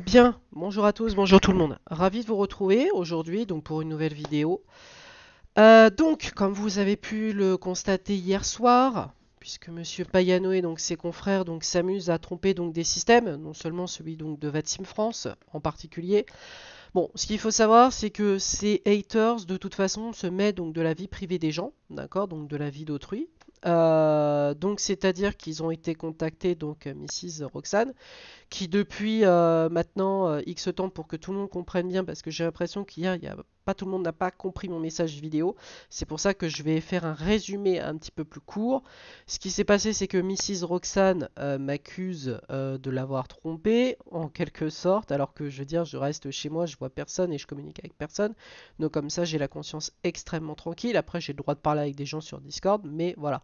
Eh bien, bonjour à tous, bonjour tout le monde. Ravi de vous retrouver aujourd'hui donc pour une nouvelle vidéo. Euh, donc, comme vous avez pu le constater hier soir, puisque Monsieur Payano et donc ses confrères donc s'amusent à tromper donc des systèmes, non seulement celui donc de Vatim France en particulier. Bon, ce qu'il faut savoir, c'est que ces haters de toute façon se mettent donc de la vie privée des gens, d'accord, donc de la vie d'autrui. Euh, donc c'est-à-dire qu'ils ont été contactés donc euh, Mrs Roxane, qui depuis euh, maintenant euh, X temps, pour que tout le monde comprenne bien, parce que j'ai l'impression qu'hier, a, pas tout le monde n'a pas compris mon message vidéo, c'est pour ça que je vais faire un résumé un petit peu plus court. Ce qui s'est passé, c'est que Mrs. Roxane euh, m'accuse de l'avoir trompée, en quelque sorte, alors que je veux dire, je reste chez moi, je vois personne et je communique avec personne, donc comme ça, j'ai la conscience extrêmement tranquille. Après, j'ai le droit de parler avec des gens sur Discord, mais voilà.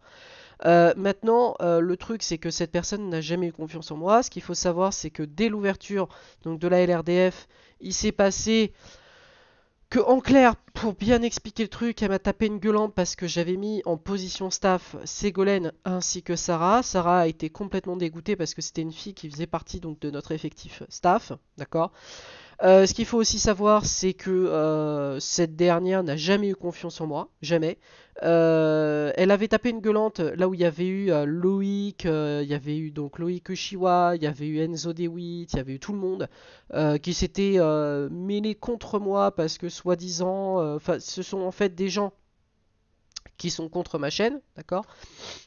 Euh, maintenant, euh, le truc, c'est que cette personne n'a jamais eu confiance en moi. Ce qu'il faut savoir, c'est que dès l'ouverture donc de la LRDF, il s'est passé que, en clair, pour bien expliquer le truc, elle m'a tapé une gueulante parce que j'avais mis en position staff Ségolène ainsi que Sarah. Sarah a été complètement dégoûtée parce que c'était une fille qui faisait partie donc de notre effectif staff, d'accord euh, ce qu'il faut aussi savoir, c'est que euh, cette dernière n'a jamais eu confiance en moi, jamais. Euh, elle avait tapé une gueulante là où il y avait eu Loïc, il y avait eu donc Loïc Ushiwa, il y avait eu Enzo DeWitt, il y avait eu tout le monde qui s'était mêlé contre moi parce que soi-disant, ce sont en fait des gens qui sont contre ma chaîne, d'accord,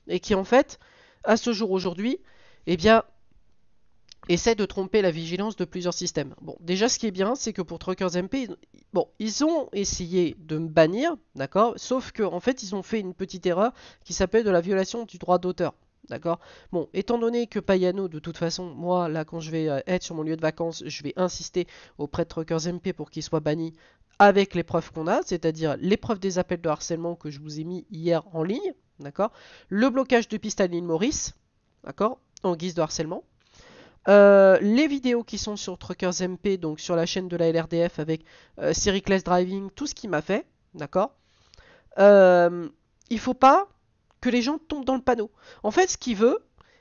et qui en fait, à ce jour aujourd'hui, eh bien, essaie de tromper la vigilance de plusieurs systèmes. Bon, déjà, ce qui est bien, c'est que pour Truckers MP, bon, ils ont essayé de me bannir, d'accord Sauf qu'en en fait, ils ont fait une petite erreur qui s'appelle de la violation du droit d'auteur. D'accord Bon, étant donné que Payano, de toute façon, moi, là, quand je vais euh, être sur mon lieu de vacances, je vais insister auprès de Truckers MP pour qu'il soit banni avec les preuves qu'on a, c'est-à-dire les preuves des appels de harcèlement que je vous ai mis hier en ligne, d'accord Le blocage de piste à l'île Maurice, d'accord En guise de harcèlement, euh, les vidéos qui sont sur Truckers MP, donc sur la chaîne de la LRDF avec euh, Class Driving, tout ce qui m'a fait, d'accord euh, Il faut pas que les gens tombent dans le panneau. En fait, ce qu'il veut,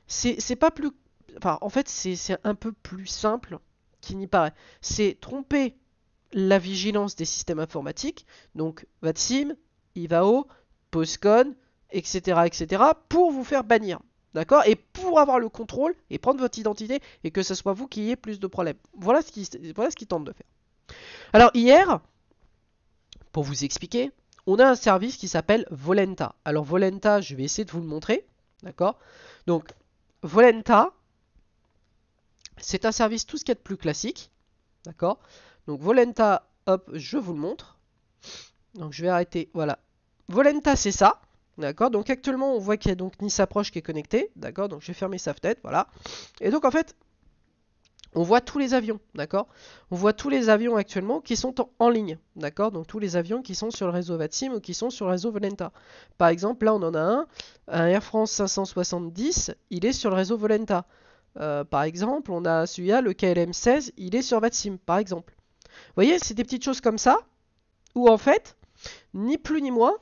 c'est pas plus. Enfin, en fait, c'est un peu plus simple qu'il n'y paraît. C'est tromper la vigilance des systèmes informatiques, donc VATSIM, IVAO, Postcon, etc., etc., pour vous faire bannir. D'accord Et pour avoir le contrôle et prendre votre identité et que ce soit vous qui ayez plus de problèmes. Voilà ce qui, voilà ce qu'ils tentent de faire. Alors hier, pour vous expliquer, on a un service qui s'appelle Volenta. Alors Volenta, je vais essayer de vous le montrer. D'accord Donc Volenta, c'est un service tout ce qui est de plus classique. D'accord Donc Volenta, hop, je vous le montre. Donc je vais arrêter. Voilà. Volenta, c'est ça. D'accord Donc actuellement, on voit qu'il y a donc Nice Approche qui est connecté. D'accord Donc je vais fermer sa tête, voilà. Et donc en fait, on voit tous les avions, d'accord On voit tous les avions actuellement qui sont en, ligne, d'accord Donc tous les avions qui sont sur le réseau VATSIM ou qui sont sur le réseau Volenta. Par exemple, là on en a un, un Air France 570, il est sur le réseau Volenta. Euh, par exemple, on a celui-là, le KLM 16, il est sur VATSIM, par exemple. Vous voyez, c'est des petites choses comme ça, où en fait, ni plus ni moins,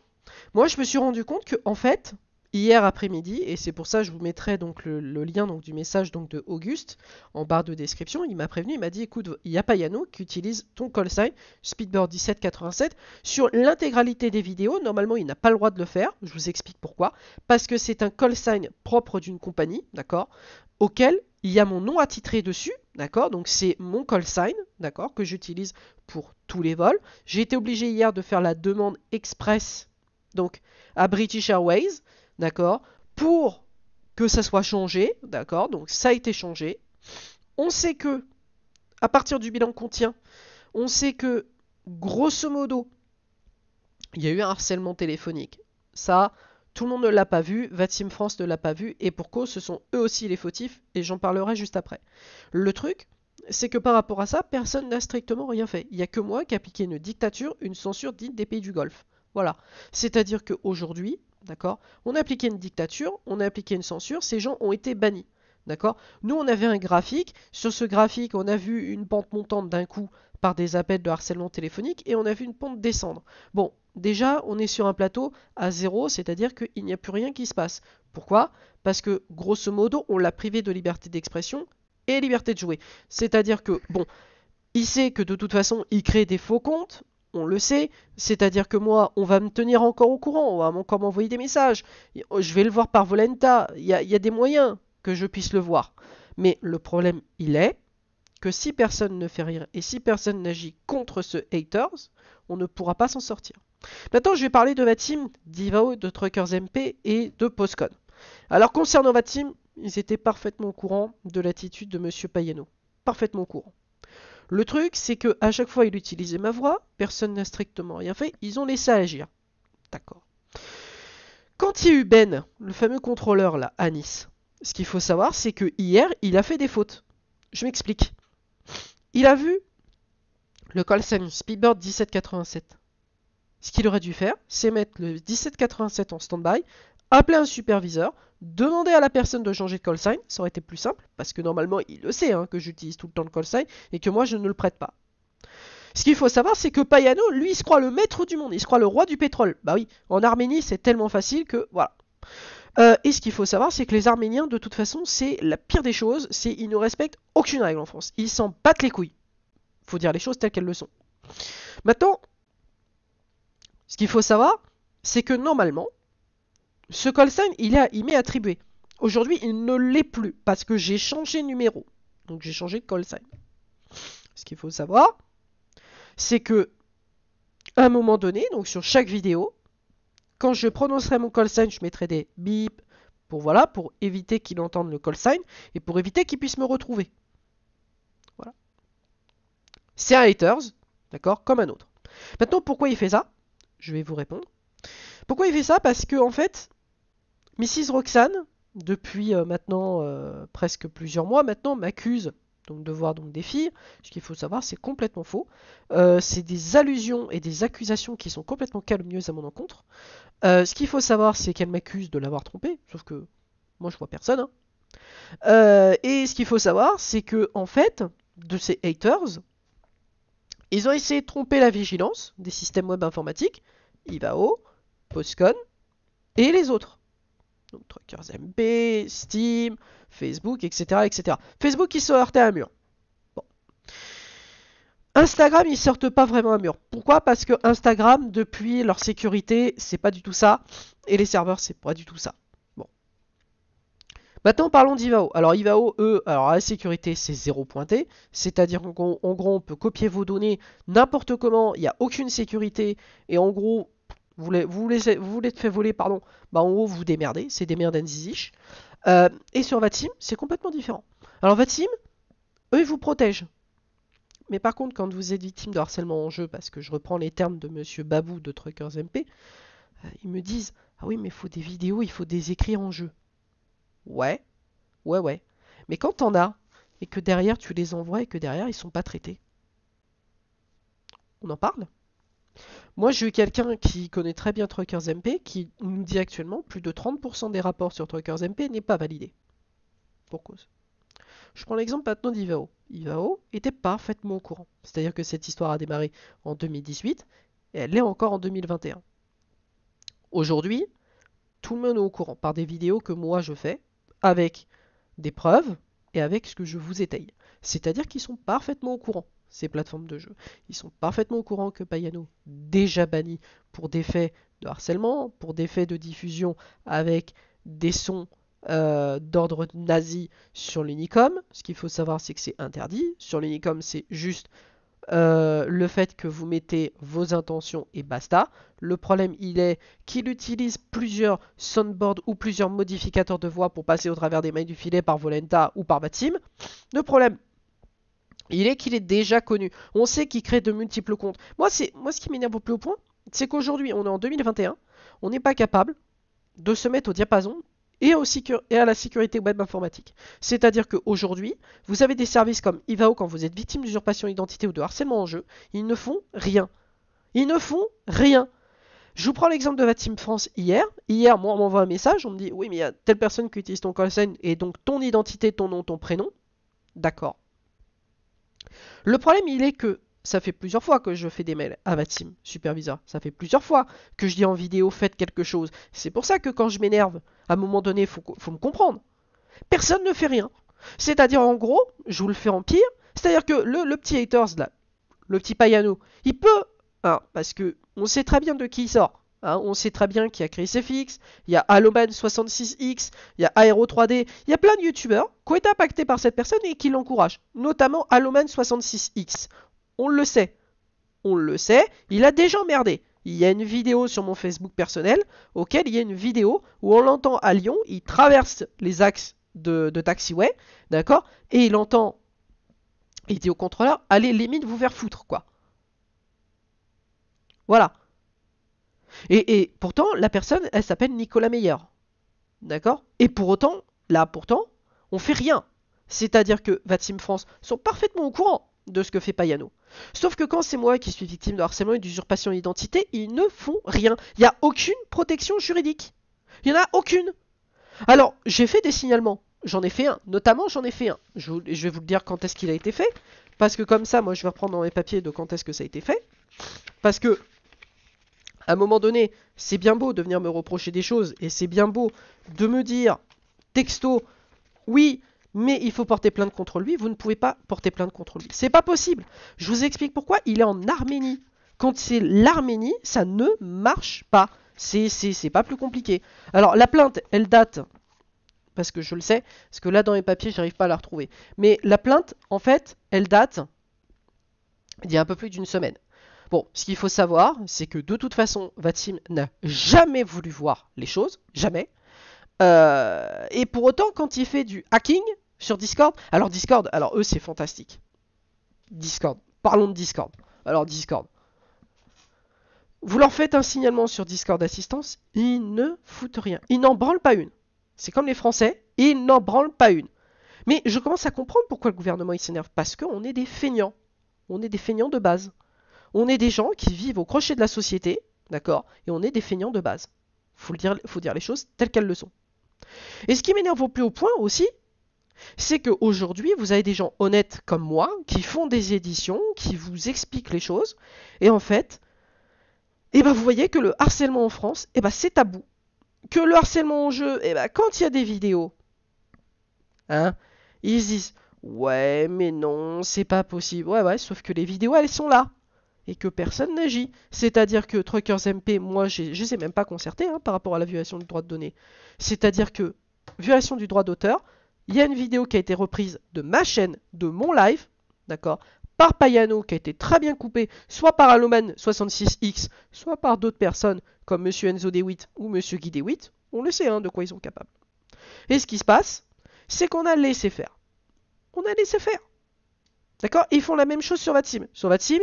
moi, je me suis rendu compte que, en fait, hier après-midi, et c'est pour ça que je vous mettrai donc le, lien donc, du message donc, de Auguste en barre de description, il m'a prévenu, il m'a dit écoute, il n'y a pas Yano qui utilise ton call sign, Speedbird 1787, sur l'intégralité des vidéos. Normalement, il n'a pas le droit de le faire, je vous explique pourquoi. Parce que c'est un call sign propre d'une compagnie, d'accord, auquel il y a mon nom attitré dessus, d'accord Donc c'est mon call sign, d'accord, que j'utilise pour tous les vols. J'ai été obligé hier de faire la demande express donc à British Airways, d'accord, pour que ça soit changé, d'accord, donc ça a été changé. On sait que, à partir du bilan qu'on tient, on sait que, grosso modo, il y a eu un harcèlement téléphonique. Ça, tout le monde ne l'a pas vu, Vatim France ne l'a pas vu, et pour cause, ce sont eux aussi les fautifs, et j'en parlerai juste après. Le truc, c'est que par rapport à ça, personne n'a strictement rien fait. Il n'y a que moi qui appliqué une dictature, une censure dite des pays du Golfe. Voilà. C'est-à-dire qu'aujourd'hui, d'accord, on a appliqué une dictature, on a appliqué une censure, ces gens ont été bannis. D'accord Nous, on avait un graphique. Sur ce graphique, on a vu une pente montante d'un coup par des appels de harcèlement téléphonique et on a vu une pente descendre. Bon, déjà, on est sur un plateau à zéro, c'est-à-dire qu'il n'y a plus rien qui se passe. Pourquoi Parce que, grosso modo, on l'a privé de liberté d'expression et liberté de jouer. C'est-à-dire que, bon, il sait que de toute façon, il crée des faux comptes, on le sait. C'est-à-dire que moi, on va me tenir encore au courant, on va encore m'envoyer des messages. Oh, je vais le voir par Volenta. Il y, a, des moyens que je puisse le voir. Mais le problème, il est que si personne ne fait rire et si personne n'agit contre ce haters, on ne pourra pas s'en sortir. Maintenant, je vais parler de ma team d'Ivao, de Truckers MP et de Postcon. Alors, concernant ma team, ils étaient parfaitement au courant de l'attitude de Monsieur Payano. Parfaitement au courant. Le truc, c'est que à chaque fois, il utilisait ma voix, personne n'a strictement rien fait, ils ont laissé agir. D'accord. Quand il y a eu Ben, le fameux contrôleur là, à Nice, ce qu'il faut savoir, c'est que hier, il a fait des fautes. Je m'explique. Il a vu le call sign Speedbird 1787. Ce qu'il aurait dû faire, c'est mettre le 1787 en stand-by, appeler un superviseur, demander à la personne de changer de call sign, ça aurait été plus simple, parce que normalement il le sait hein, que j'utilise tout le temps le call et que moi je ne le prête pas. Ce qu'il faut savoir, c'est que Payano, lui, se croit le maître du monde, il se croit le roi du pétrole. Bah oui, en Arménie, c'est tellement facile que voilà. Euh, et ce qu'il faut savoir, c'est que les Arméniens, de toute façon, c'est la pire des choses, c'est ils ne respectent aucune règle en France. Ils s'en battent les couilles. Faut dire les choses telles qu'elles le sont. Maintenant, ce qu'il faut savoir, c'est que normalement, ce call sign, il, m'est attribué. Aujourd'hui, il ne l'est plus parce que j'ai changé numéro. Donc j'ai changé de call sign. Ce qu'il faut savoir, c'est que à un moment donné, donc sur chaque vidéo, quand je prononcerai mon call sign, je mettrai des bips pour voilà, pour éviter qu'il entende le call sign et pour éviter qu'il puisse me retrouver. Voilà. C'est un haters, d'accord, comme un autre. Maintenant, pourquoi il fait ça Je vais vous répondre. Pourquoi il fait ça Parce que en fait, Mrs. Roxane, depuis euh, maintenant euh, presque plusieurs mois maintenant, m'accuse donc de voir donc des filles. Ce qu'il faut savoir, c'est complètement faux. Euh, c'est des allusions et des accusations qui sont complètement calomnieuses à mon encontre. ce qu'il faut savoir, c'est qu'elle m'accuse de l'avoir trompée, sauf que moi je vois personne. Hein. et ce qu'il faut savoir, c'est que en fait, de ces haters, ils ont essayé de tromper la vigilance des systèmes web informatiques, IVAO, Postcon et les autres donc Truckers MB, Steam, Facebook, etc., etc. Facebook, ils sont à un mur. Instagram, ils sortent pas vraiment à un mur. Pourquoi Parce que Instagram, depuis leur sécurité, c'est pas du tout ça. Et les serveurs, c'est pas du tout ça. Bon. Maintenant, parlons d'Ivao. Alors, Ivao, eux, alors la sécurité, c'est zéro pointé. C'est-à-dire qu'en gros, on peut copier vos données n'importe comment. Il n'y a aucune sécurité. Et en gros, vous voulez, vous voulez, vous te voler, pardon, bah en haut vous démerdez, c'est des merdes euh, et sur Vatim, c'est complètement différent. Alors Vatim, eux ils vous protègent. Mais par contre, quand vous êtes victime de harcèlement en jeu, parce que je reprends les termes de monsieur Babou de Truckers MP, euh, ils me disent Ah oui, mais il faut des vidéos, il faut des écrits en jeu. Ouais, ouais, ouais. Mais quand t'en as, et que derrière tu les envoies et que derrière ils sont pas traités, on en parle moi, j'ai eu quelqu'un qui connaît très bien Truckers MP qui nous dit actuellement plus de 30% des rapports sur Truckers MP n'est pas validé. Pour cause. Je prends l'exemple maintenant d'Ivao. Ivao était parfaitement au courant. C'est-à-dire que cette histoire a démarré en 2018 et elle l'est encore en 2021. Aujourd'hui, tout le monde est au courant par des vidéos que moi je fais avec des preuves et avec ce que je vous étaye. C'est-à-dire qu'ils sont parfaitement au courant ces plateformes de jeu. Ils sont parfaitement au courant que Payano, déjà banni pour des faits de harcèlement, pour des faits de diffusion avec des sons euh, d'ordre nazi sur l'Unicom. Ce qu'il faut savoir, c'est que c'est interdit. Sur l'Unicom, c'est juste euh, le fait que vous mettez vos intentions et basta. Le problème, il est qu'il utilise plusieurs soundboards ou plusieurs modificateurs de voix pour passer au travers des mailles du filet par Volenta ou par Batim. Le problème, il est qu'il est déjà connu. On sait qu'il crée de multiples comptes. Moi, c'est moi ce qui m'énerve au plus haut point, c'est qu'aujourd'hui, on est en 2021, on n'est pas capable de se mettre au diapason et, à la sécurité web informatique. C'est-à-dire qu'aujourd'hui, vous avez des services comme Ivao quand vous êtes victime d'usurpation d'identité ou de harcèlement en jeu, ils ne font rien. Ils ne font rien. Je vous prends l'exemple de la Team France hier. Hier, moi, on m'envoie un message, on me dit Oui, mais il y a telle personne qui utilise ton call et donc ton identité, ton nom, ton prénom. D'accord, le problème, il est que ça fait plusieurs fois que je fais des mails à ma team superviseur. Ça fait plusieurs fois que je dis en vidéo faites quelque chose. C'est pour ça que quand je m'énerve, à un moment donné, faut, faut me comprendre. Personne ne fait rien. C'est-à-dire, en gros, je vous le fais en pire. C'est-à-dire que le, petit haters, là, le petit payano, il peut. parce que on sait très bien de qui il sort. Hein, on sait très bien qu'il y a FX, il y a Alloman66X, il y a Aero3D, il y a plein de youtubeurs qui ont été impactés par cette personne et qui l'encouragent, notamment Alloman66X. On le sait. On le sait, il a déjà emmerdé. Il y a une vidéo sur mon Facebook personnel, auquel il y a une vidéo où on l'entend à Lyon, il traverse les axes de, de taxiway, d'accord Et il entend, il dit au contrôleur, allez limite vous faire foutre, quoi. Voilà. Et, pourtant, la personne, elle s'appelle Nicolas Meyer. D'accord Et pour autant, là, pourtant, on fait rien. C'est-à-dire que Vatim France sont parfaitement au courant de ce que fait Payano. Sauf que quand c'est moi qui suis victime de harcèlement et d'usurpation d'identité, ils ne font rien. Il n'y a aucune protection juridique. Il n'y en a aucune. Alors, j'ai fait des signalements. J'en ai fait un. Notamment, j'en ai fait un. Je, je, vais vous le dire quand est-ce qu'il a été fait. Parce que comme ça, moi, je vais reprendre dans mes papiers de quand est-ce que ça a été fait. Parce que à un moment donné, c'est bien beau de venir me reprocher des choses, et c'est bien beau de me dire, texto, oui, mais il faut porter plainte contre lui, vous ne pouvez pas porter plainte contre lui. C'est pas possible. Je vous explique pourquoi, il est en Arménie. Quand c'est l'Arménie, ça ne marche pas. C'est pas plus compliqué. Alors, la plainte, elle date, parce que je le sais, parce que là, dans les papiers, j'arrive pas à la retrouver. Mais la plainte, en fait, elle date d'il y a un peu plus d'une semaine. Bon, ce qu'il faut savoir, c'est que de toute façon, Vatim n'a jamais voulu voir les choses, jamais. Euh, et pour autant, quand il fait du hacking sur Discord, alors Discord, alors eux c'est fantastique. Discord, parlons de Discord. Alors Discord, vous leur faites un signalement sur Discord Assistance, ils ne foutent rien, ils n'en branlent pas une. C'est comme les Français, ils n'en branlent pas une. Mais je commence à comprendre pourquoi le gouvernement il s'énerve, parce qu'on est des feignants. On est des feignants de base on est des gens qui vivent au crochet de la société, d'accord Et on est des feignants de base. Faut, dire, faut dire les choses telles qu'elles le sont. Et ce qui m'énerve au plus haut point aussi, c'est qu'aujourd'hui, vous avez des gens honnêtes comme moi qui font des éditions, qui vous expliquent les choses, et en fait, eh ben, vous voyez que le harcèlement en France, eh ben, c'est tabou. Que le harcèlement en jeu, et eh ben, quand il y a des vidéos, hein, ils disent Ouais, mais non, c'est pas possible. Ouais, ouais, sauf que les vidéos, elles sont là et que personne n'agit. C'est-à-dire que Truckers MP, moi, je ne les ai même pas concertés hein, par rapport à la violation du droit de données. C'est-à-dire que, violation du droit d'auteur, il y a une vidéo qui a été reprise de ma chaîne, de mon live, d'accord par Payano qui a été très bien coupée, soit par aloman 66X, soit par d'autres personnes comme Monsieur Enzo DeWitt ou Monsieur Guy DeWitt, on le sait hein, de quoi ils sont capables. Et ce qui se passe, c'est qu'on a laissé faire. On a laissé faire. D'accord Ils font la même chose sur Vatim. Sur Vatim.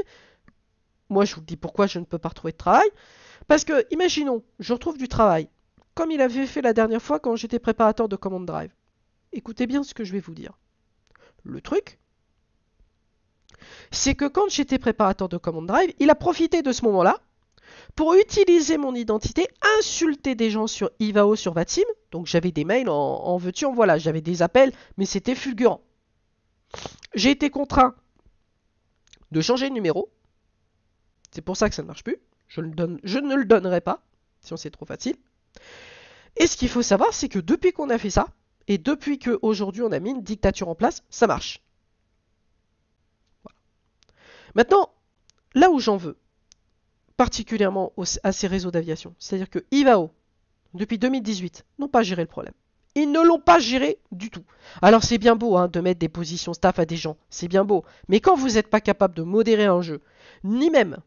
Moi, je vous dis pourquoi je ne peux pas retrouver de travail. Parce que, imaginons, je retrouve du travail, comme il avait fait la dernière fois quand j'étais préparateur de commande drive. Écoutez bien ce que je vais vous dire. Le truc, c'est que quand j'étais préparateur de Command drive, il a profité de ce moment-là pour utiliser mon identité, insulter des gens sur Ivao, sur Vatim. Donc j'avais des mails en, en veux-tu, en voilà, j'avais des appels, mais c'était fulgurant. J'ai été contraint de changer de numéro c'est pour ça que ça ne marche plus. Je, ne le donnerai pas, on c'est trop facile. Et ce qu'il faut savoir, c'est que depuis qu'on a fait ça, et depuis qu'aujourd'hui on a mis une dictature en place, ça marche. Maintenant, là où j'en veux, particulièrement à ces réseaux d'aviation, c'est-à-dire que IVAO, depuis 2018, n'ont pas géré le problème. Ils ne l'ont pas géré du tout. Alors c'est bien beau hein, de mettre des positions staff à des gens, c'est bien beau. Mais quand vous n'êtes pas capable de modérer un jeu, ni même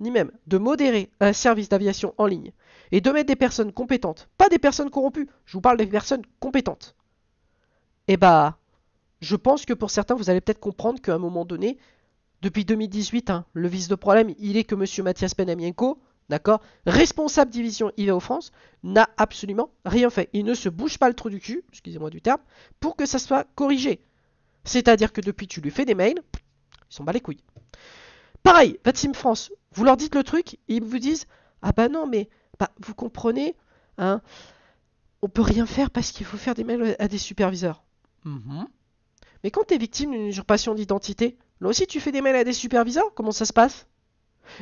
ni même de modérer un service d'aviation en ligne et de mettre des personnes compétentes, pas des personnes corrompues, je vous parle des personnes compétentes, eh bah, je pense que pour certains, vous allez peut-être comprendre qu'à un moment donné, depuis 2018, hein, le vice de problème, il est que M. Mathias Penamienko, d'accord, responsable division IVO France, n'a absolument rien fait. Il ne se bouge pas le trou du cul, excusez-moi du terme, pour que ça soit corrigé. C'est-à-dire que depuis, tu lui fais des mails, ils s'en bat les couilles. Pareil, Vatim France, vous leur dites le truc, ils vous disent Ah bah non, mais bah, vous comprenez, hein, on peut rien faire parce qu'il faut faire des mails à des superviseurs. Mm-hmm. Mais quand tu es victime d'une usurpation d'identité, là aussi tu fais des mails à des superviseurs Comment ça se passe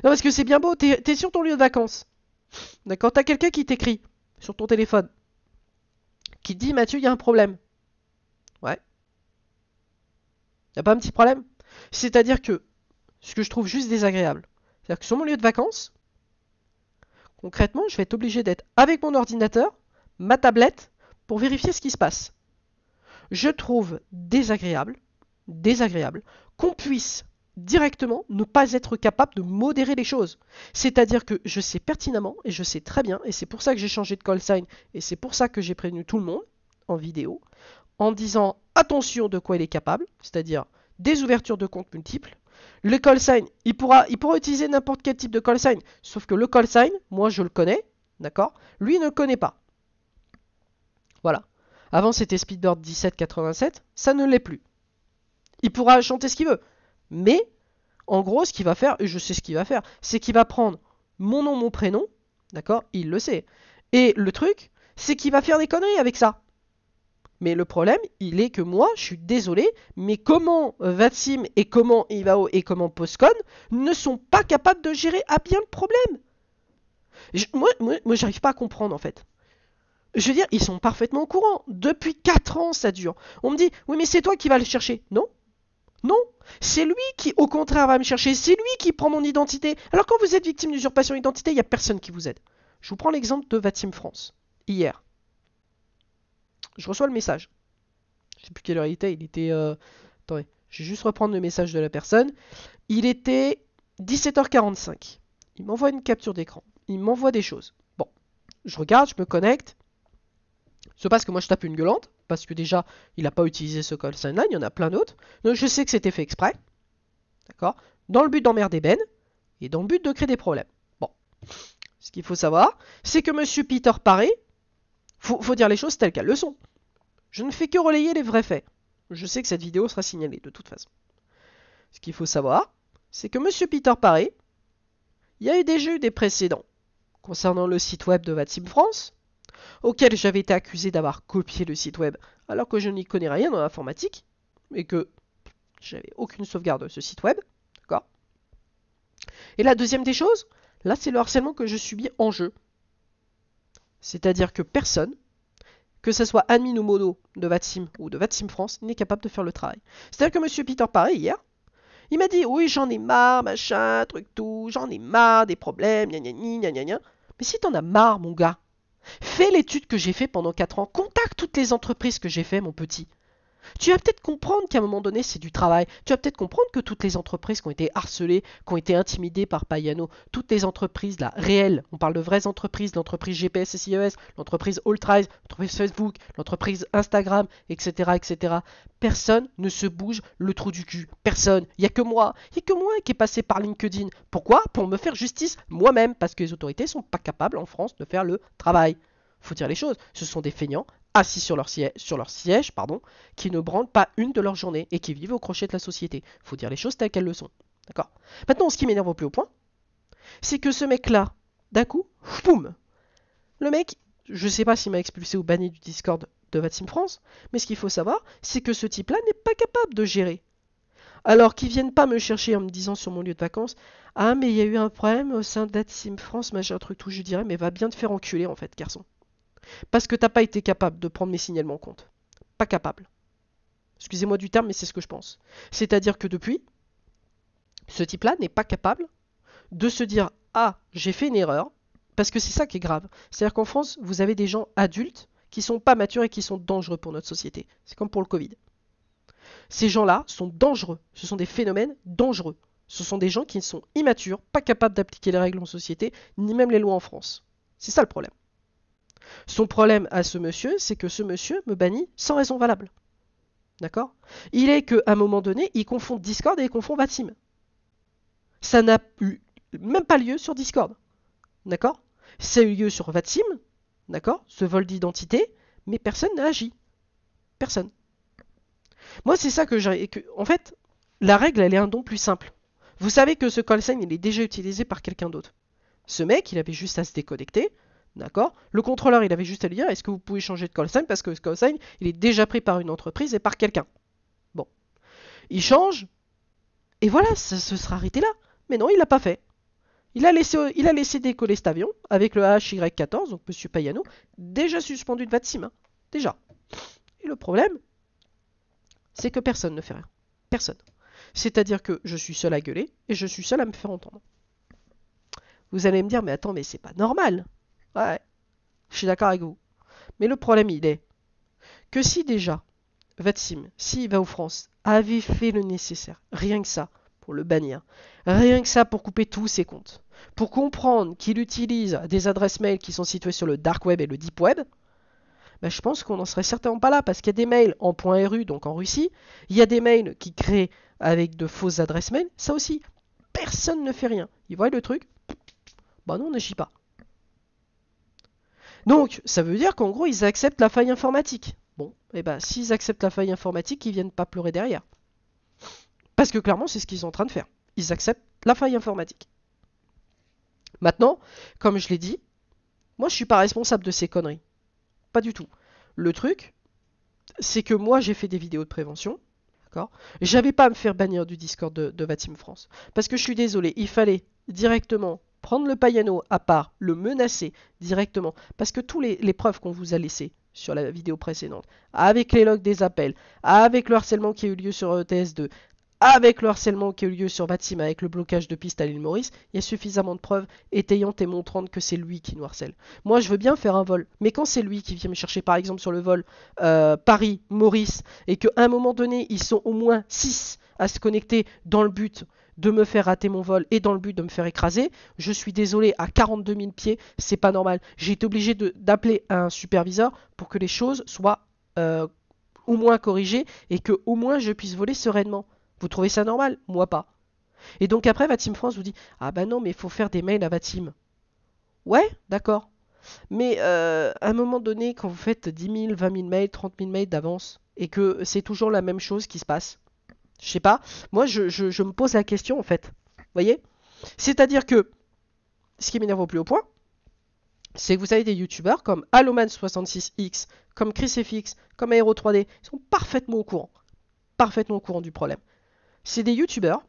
Non, parce que c'est bien beau, tu sur ton lieu de vacances. D'accord T'as quelqu'un qui t'écrit sur ton téléphone, qui dit Mathieu, il y a un problème. Ouais. Y a pas un petit problème C'est-à-dire que ce que je trouve juste désagréable, c'est-à-dire que sur mon lieu de vacances, concrètement, je vais être obligé d'être avec mon ordinateur, ma tablette, pour vérifier ce qui se passe. Je trouve désagréable, désagréable, qu'on puisse directement ne pas être capable de modérer les choses. C'est-à-dire que je sais pertinemment, et je sais très bien, et c'est pour ça que j'ai changé de call sign, et c'est pour ça que j'ai prévenu tout le monde, en vidéo, en disant attention de quoi il est capable, c'est-à-dire des ouvertures de comptes multiples, le call sign, il pourra, il pourra utiliser n'importe quel type de call sign. Sauf que le call sign, moi je le connais, d'accord Lui ne le connaît pas. Voilà. Avant c'était Speedboard 1787, ça ne l'est plus. Il pourra chanter ce qu'il veut. Mais, en gros, ce qu'il va faire, et je sais ce qu'il va faire, c'est qu'il va prendre mon nom, mon prénom, d'accord Il le sait. Et le truc, c'est qu'il va faire des conneries avec ça. Mais le problème, il est que moi, je suis désolé, mais comment Vatsim et comment Ivao et comment Postcon ne sont pas capables de gérer à bien le problème Moi, moi, moi j'arrive pas à comprendre en fait. Je veux dire, ils sont parfaitement au courant. Depuis 4 ans, ça dure. On me dit, oui, mais c'est toi qui vas le chercher. Non Non C'est lui qui, au contraire, va me chercher. C'est lui qui prend mon identité. Alors, quand vous êtes victime d'usurpation d'identité, il n'y a personne qui vous aide. Je vous prends l'exemple de Vatim France, hier. Je reçois le message. Je sais plus quelle heure il était. Il était. Euh, attendez, je vais juste reprendre le message de la personne. Il était 17h45. Il m'envoie une capture d'écran. Il m'envoie des choses. Bon, je regarde, je me connecte. pas parce que moi je tape une gueulante, parce que déjà, il n'a pas utilisé ce call sign line, il y en a plein d'autres. Donc je sais que c'était fait exprès. D'accord Dans le but d'emmerder Ben, et dans le but de créer des problèmes. Bon. Ce qu'il faut savoir, c'est que Monsieur Peter Paré, Il faut dire les choses telles qu'elles le sont. Je ne fais que relayer les vrais faits. Je sais que cette vidéo sera signalée, de toute façon. Ce qu'il faut savoir, c'est que M. Peter Paré, il y a eu déjà eu des précédents concernant le site web de Vatim France, auquel j'avais été accusé d'avoir copié le site web alors que je n'y connais rien en informatique, et que j'avais aucune sauvegarde de ce site web. D'accord Et la deuxième des choses, là c'est le harcèlement que je subis en jeu. C'est-à-dire que personne, que ce soit admin ou mono de Vatsim ou de Vatsim France, n'est capable de faire le travail. C'est-à-dire que Monsieur Peter Paris hier, il m'a dit Oui, j'en ai marre, machin, truc tout, j'en ai marre des problèmes, gna gna gna gna gna. Mais si t'en as marre, mon gars, fais l'étude que j'ai fait pendant 4 ans, contacte toutes les entreprises que j'ai fait, mon petit. Tu vas peut-être comprendre qu'à un moment donné, c'est du travail. Tu vas peut-être comprendre que toutes les entreprises qui ont été harcelées, qui ont été intimidées par Payano, toutes les entreprises là, réelles, on parle de vraies entreprises, l'entreprise GPS et CES, l'entreprise Alltrise, l'entreprise Facebook, l'entreprise Instagram, etc., etc. Personne ne se bouge le trou du cul. Personne. Il n'y a que moi. Il n'y a que moi qui est passé par LinkedIn. Pourquoi Pour me faire justice moi-même, parce que les autorités ne sont pas capables en France de faire le travail faut dire les choses. Ce sont des feignants, assis sur leur, siège, sur leur siège, pardon, qui ne branlent pas une de leurs journées et qui vivent au crochet de la société. Faut dire les choses telles qu'elles le sont. D'accord Maintenant, ce qui m'énerve au plus haut point, c'est que ce mec-là, d'un coup, boum Le mec, je sais pas s'il m'a expulsé ou banni du Discord de Vatsim France, mais ce qu'il faut savoir, c'est que ce type-là n'est pas capable de gérer. Alors qu'ils viennent pas me chercher en me disant sur mon lieu de vacances Ah, mais il y a eu un problème au sein d'Atsim France, machin truc, tout. Je dirais, mais va bien te faire enculer en fait, garçon. Parce que t'as pas été capable de prendre mes signalements en compte. Pas capable. Excusez-moi du terme, mais c'est ce que je pense. C'est-à-dire que depuis, ce type-là n'est pas capable de se dire Ah, j'ai fait une erreur, parce que c'est ça qui est grave. C'est-à-dire qu'en France, vous avez des gens adultes qui sont pas matures et qui sont dangereux pour notre société. C'est comme pour le Covid. Ces gens-là sont dangereux. Ce sont des phénomènes dangereux. Ce sont des gens qui ne sont immatures, pas capables d'appliquer les règles en société, ni même les lois en France. C'est ça le problème. Son problème à ce monsieur, c'est que ce monsieur me bannit sans raison valable. D'accord Il est qu'à un moment donné, il confond Discord et il confond Vatim. Ça n'a eu même pas lieu sur Discord. D'accord Ça a eu lieu sur Vatim, d'accord Ce vol d'identité, mais personne n'a agi. Personne. Moi, c'est ça que j'ai. En fait, la règle, elle est un don plus simple. Vous savez que ce call sign, il est déjà utilisé par quelqu'un d'autre. Ce mec, il avait juste à se déconnecter, D'accord Le contrôleur, il avait juste à lui dire est-ce que vous pouvez changer de call sign parce que ce call sign, il est déjà pris par une entreprise et par quelqu'un. Bon. Il change, et voilà, ce, sera arrêté là. Mais non, il l'a pas fait. Il a, laissé, il a laissé décoller cet avion avec le HY14, donc M. Payano, déjà suspendu de Vatsim. Hein. déjà. Et le problème, c'est que personne ne fait rien. Personne. C'est-à-dire que je suis seul à gueuler et je suis seul à me faire entendre. Vous allez me dire, mais attends, mais c'est pas normal. Ouais, je suis d'accord avec vous. Mais le problème, il est que si déjà Vatsim, s'il va aux France, avait fait le nécessaire, rien que ça, pour le bannir, rien que ça pour couper tous ses comptes, pour comprendre qu'il utilise des adresses mail qui sont situées sur le dark web et le deep web, ben, je pense qu'on n'en serait certainement pas là, parce qu'il y a des mails en .ru, donc en Russie, il y a des mails qui créent avec de fausses adresses mail, ça aussi, personne ne fait rien. Il voit le truc, bah ben, non, on n'agit pas. Donc, ça veut dire qu'en gros, ils acceptent la faille informatique. Bon, et eh ben, s'ils acceptent la faille informatique, ils viennent pas pleurer derrière. Parce que clairement, c'est ce qu'ils sont en train de faire. Ils acceptent la faille informatique. Maintenant, comme je l'ai dit, moi, je suis pas responsable de ces conneries. Pas du tout. Le truc, c'est que moi, j'ai fait des vidéos de prévention. D'accord J'avais pas à me faire bannir du Discord de, de Vatim France. Parce que je suis désolé, il fallait directement prendre le Payano, à part, le menacer directement, parce que toutes les, preuves qu'on vous a laissées sur la vidéo précédente, avec les logs des appels, avec le harcèlement qui a eu lieu sur ETS2, euh, avec le harcèlement qui a eu lieu sur Vatim, avec le blocage de piste à l'île Maurice, il y a suffisamment de preuves étayantes et montrantes que c'est lui qui nous harcèle. Moi, je veux bien faire un vol, mais quand c'est lui qui vient me chercher, par exemple, sur le vol euh, Paris-Maurice, et qu'à un moment donné, ils sont au moins 6 à se connecter dans le but de me faire rater mon vol et dans le but de me faire écraser. Je suis désolé, à 42 000 pieds, c'est pas normal. J'ai été obligé d'appeler un superviseur pour que les choses soient euh, au moins corrigées et que au moins je puisse voler sereinement. Vous trouvez ça normal Moi pas. Et donc après, Vatim France vous dit Ah bah non, mais il faut faire des mails à Vatim. Ouais, d'accord. Mais euh, à un moment donné, quand vous faites 10 000, 20 000 mails, 30 000 mails d'avance, et que c'est toujours la même chose qui se passe, je sais pas. Moi, je, me pose la question, en fait. Vous voyez C'est-à-dire que, ce qui m'énerve au plus haut point, c'est que vous avez des youtubeurs comme Alloman66X, comme ChrisFX, comme Aero3D, ils sont parfaitement au courant. Parfaitement au courant du problème. C'est des youtubeurs,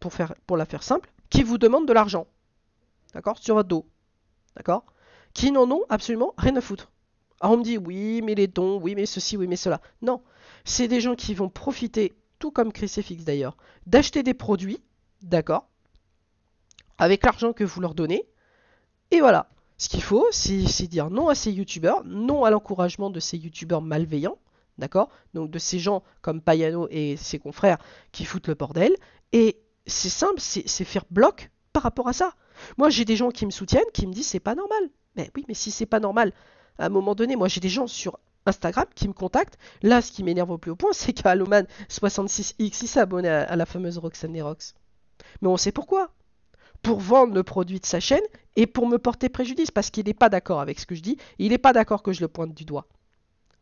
pour, faire, pour la faire simple, qui vous demandent de l'argent. D'accord Sur votre dos. D'accord Qui n'en ont absolument rien à foutre. Alors on me dit oui, mais les dons, oui, mais ceci, oui, mais cela. Non. C'est des gens qui vont profiter tout comme fixe d'ailleurs, d'acheter des produits, d'accord, avec l'argent que vous leur donnez, et voilà. Ce qu'il faut, c'est dire non à ces youtubeurs, non à l'encouragement de ces youtubeurs malveillants, d'accord Donc de ces gens comme Payano et ses confrères qui foutent le bordel. Et c'est simple, c'est faire bloc par rapport à ça. Moi, j'ai des gens qui me soutiennent, qui me disent c'est pas normal. Mais ben oui, mais si c'est pas normal, à un moment donné, moi j'ai des gens sur Instagram qui me contacte, Là, ce qui m'énerve au plus haut point, c'est qualoman 66 x s'est abonné à, la fameuse Roxane Rox. Mais on sait pourquoi. Pour vendre le produit de sa chaîne et pour me porter préjudice, parce qu'il n'est pas d'accord avec ce que je dis, il n'est pas d'accord que je le pointe du doigt.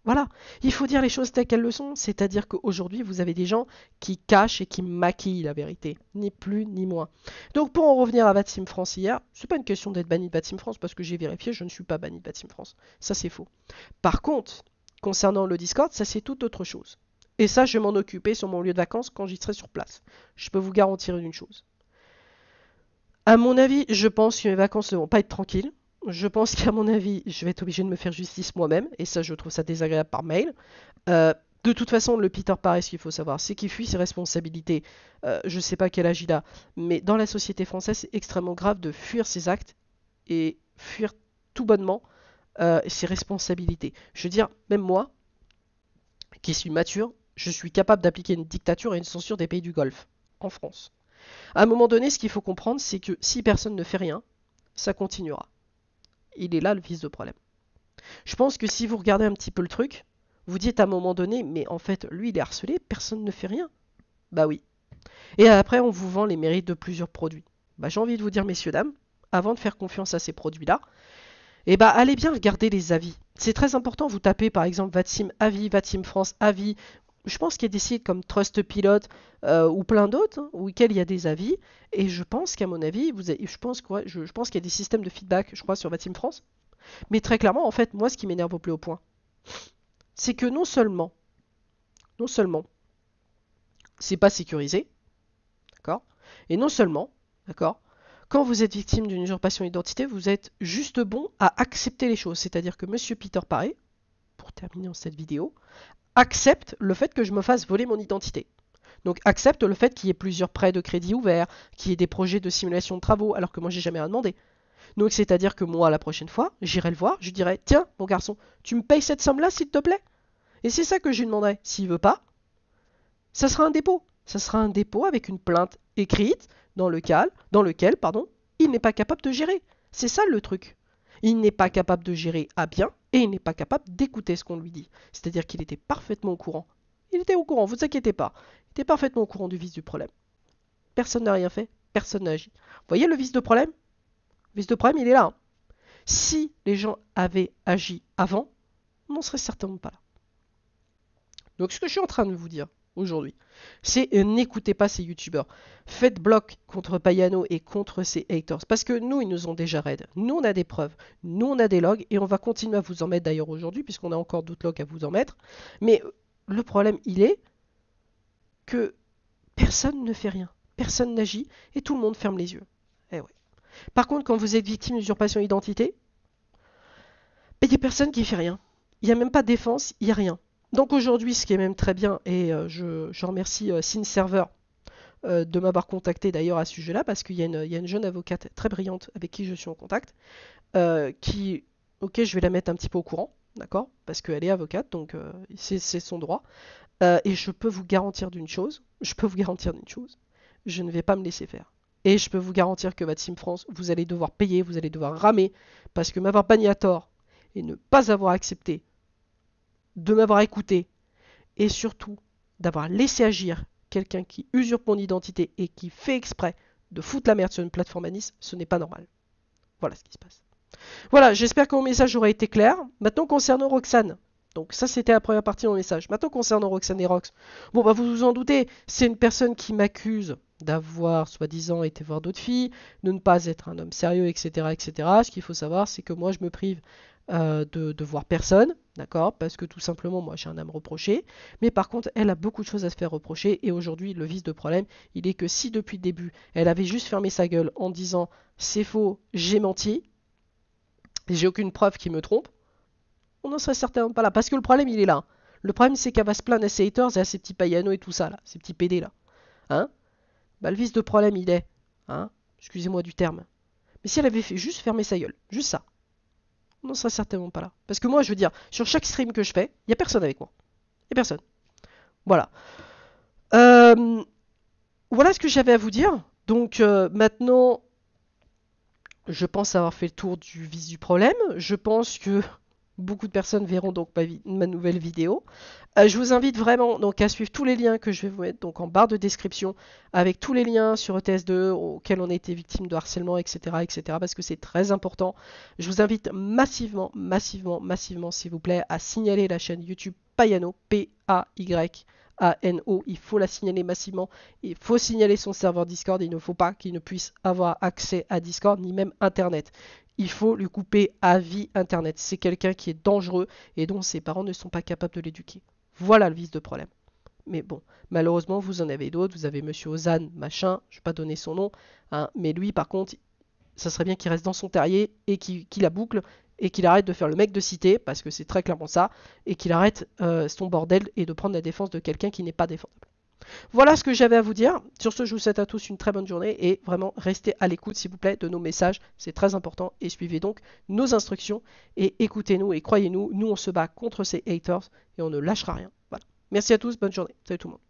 Voilà, il faut dire les choses telles qu'elles le sont, c'est-à-dire qu'aujourd'hui vous avez des gens qui cachent et qui maquillent la vérité, ni plus ni moins. Donc pour en revenir à Batim France hier, c'est pas une question d'être banni de Batim France parce que j'ai vérifié, je ne suis pas banni de Batim France, ça c'est faux. Par contre, Concernant le Discord, ça c'est toute autre chose. Et ça, je m'en occupais sur mon lieu de vacances quand j'y serai sur place. Je peux vous garantir une chose. À mon avis, je pense que mes vacances ne vont pas être tranquilles. Je pense qu'à mon avis, je vais être obligé de me faire justice moi-même. Et ça, je trouve ça désagréable par mail. Euh, de toute façon, le Peter Paris, ce qu'il faut savoir, c'est qu'il fuit ses responsabilités. Euh, je ne sais pas quel âge il a, mais dans la société française, c'est extrêmement grave de fuir ses actes et fuir tout bonnement euh, ses responsabilités. Je veux dire, même moi, qui suis mature, je suis capable d'appliquer une dictature et une censure des pays du Golfe, en France. À un moment donné, ce qu'il faut comprendre, c'est que si personne ne fait rien, ça continuera. Il est là le vice de problème. Je pense que si vous regardez un petit peu le truc, vous dites à un moment donné, mais en fait, lui, il est harcelé, personne ne fait rien. Bah oui. Et après, on vous vend les mérites de plusieurs produits. Bah, j'ai envie de vous dire, messieurs, dames, avant de faire confiance à ces produits-là, eh ben, allez bien regarder les avis. C'est très important, vous tapez par exemple Vatim Avis, Vatim France Avis, je pense qu'il y a des sites comme Trust Pilot euh, ou plein d'autres hein, où il y a des avis. Et je pense qu'à mon avis, vous je pense, je, je pense qu'il y a des systèmes de feedback, je crois, sur Vatim France. Mais très clairement, en fait, moi, ce qui m'énerve au plus haut point, c'est que non seulement, non seulement, c'est pas sécurisé, d'accord, et non seulement, d'accord, quand vous êtes victime d'une usurpation d'identité, vous êtes juste bon à accepter les choses. C'est-à-dire que Monsieur Peter Paré, pour terminer en cette vidéo, accepte le fait que je me fasse voler mon identité. Donc accepte le fait qu'il y ait plusieurs prêts de crédit ouverts, qu'il y ait des projets de simulation de travaux, alors que moi j'ai jamais rien demandé. Donc c'est-à-dire que moi, la prochaine fois, j'irai le voir, je dirai, tiens, mon garçon, tu me payes cette somme-là, s'il te plaît Et c'est ça que je lui demanderai. S'il veut pas, ça sera un dépôt. Ça sera un dépôt avec une plainte écrite dans lequel, pardon, il n'est pas capable de gérer. C'est ça le truc. Il n'est pas capable de gérer à bien et il n'est pas capable d'écouter ce qu'on lui dit. C'est-à-dire qu'il était parfaitement au courant. Il était au courant, vous inquiétez pas. Il était parfaitement au courant du vice du problème. Personne n'a rien fait, personne n'a agi. Vous voyez le vice de problème Le vice de problème, il est là. Hein. Si les gens avaient agi avant, on n'en serait certainement pas là. Donc ce que je suis en train de vous dire, aujourd'hui, c'est euh, n'écoutez pas ces youtubeurs. Faites bloc contre Payano et contre ces haters. Parce que nous, ils nous ont déjà raid. Nous, on a des preuves. Nous, on a des logs. Et on va continuer à vous en mettre d'ailleurs aujourd'hui, puisqu'on a encore d'autres logs à vous en mettre. Mais euh, le problème, il est que personne ne fait rien. Personne n'agit. Et tout le monde ferme les yeux. Eh Par contre, quand vous êtes victime d'usurpation d'identité, il ben, n'y a personne qui fait rien. Il n'y a même pas de défense, il n'y a rien. Donc aujourd'hui, ce qui est même très bien, et euh, je, remercie euh, SynServer euh, de m'avoir contacté d'ailleurs à ce sujet-là, parce qu'il y, a une jeune avocate très brillante avec qui je suis en contact, qui, ok, je vais la mettre un petit peu au courant, d'accord Parce qu'elle est avocate, donc c'est son droit. et je peux vous garantir d'une chose, je peux vous garantir d'une chose, je ne vais pas me laisser faire. Et je peux vous garantir que votre Sim France, vous allez devoir payer, vous allez devoir ramer, parce que m'avoir banni à tort et ne pas avoir accepté de m'avoir écouté et surtout d'avoir laissé agir quelqu'un qui usurpe mon identité et qui fait exprès de foutre la merde sur une plateforme à Nice, ce n'est pas normal. Voilà ce qui se passe. Voilà, j'espère que mon message aura été clair. Maintenant, concernant Roxane. Donc ça, c'était la première partie de mon message. Maintenant, concernant Roxane et Rox. Bon, bah, vous vous en doutez, c'est une personne qui m'accuse d'avoir, soi-disant, été voir d'autres filles, de ne pas être un homme sérieux, etc., etc. Ce qu'il faut savoir, c'est que moi, je me prive euh, de, voir personne, d'accord Parce que tout simplement, moi, j'ai un âme reprochée Mais par contre, elle a beaucoup de choses à se faire reprocher. Et aujourd'hui, le vice de problème, il est que si depuis le début, elle avait juste fermé sa gueule en disant c'est faux, j'ai menti, Et j'ai aucune preuve qui me trompe, on n'en serait certainement pas là. Parce que le problème, il est là. Le problème, c'est qu'elle va se plaindre à ses haters et à ses petits payanos et tout ça, là, ces petits PD, là. Hein bah, le vice de problème, il est. Hein Excusez-moi du terme. Mais si elle avait fait juste fermer sa gueule, juste ça, ne sera certainement pas là. Parce que moi, je veux dire, sur chaque stream que je fais, il n'y a personne avec moi. Il n'y a personne. Voilà. Euh, voilà ce que j'avais à vous dire. Donc euh, maintenant, je pense avoir fait le tour du vice du problème. Je pense que beaucoup de personnes verront donc ma nouvelle vidéo. Euh, je vous invite vraiment donc, à suivre tous les liens que je vais vous mettre donc, en barre de description, avec tous les liens sur ETS2 auxquels on a été victime de harcèlement, etc. etc. parce que c'est très important. Je vous invite massivement, massivement, massivement, s'il vous plaît, à signaler la chaîne YouTube Payano, P-A-Y. o il faut la signaler massivement, il faut signaler son serveur Discord, il ne faut pas qu'il ne puisse avoir accès à Discord ni même Internet. Il faut lui couper à vie Internet. C'est quelqu'un qui est dangereux et dont ses parents ne sont pas capables de l'éduquer. Voilà le vice de problème. Mais bon, malheureusement, vous en avez d'autres. Vous avez Monsieur Ozan, machin, je vais pas donner son nom, hein. mais lui, par contre, ça serait bien qu'il reste dans son terrier et qu'il la boucle et qu'il arrête de faire le mec de cité, parce que c'est très clairement ça, et qu'il arrête euh, son bordel et de prendre la défense de quelqu'un qui n'est pas défendable. Voilà ce que j'avais à vous dire. Sur ce, je vous souhaite à tous une très bonne journée et vraiment restez à l'écoute, s'il vous plaît, de nos messages. C'est très important et suivez donc nos instructions et écoutez-nous et croyez-nous, nous on se bat contre ces haters et on ne lâchera rien. Voilà. Merci à tous, bonne journée. Salut tout le monde.